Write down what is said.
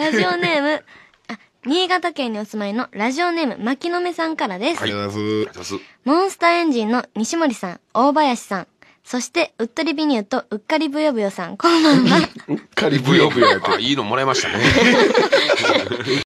ラジオネーム、あ、新潟県にお住まいのラジオネーム、牧野目さんからです。ありがとうございます。モンスターエンジンの西森さん、大林さん、そして、うっとりビニューとうっかりぶよぶよさん、こんばんは。うっかりぶよぶよいいのもらいましたね。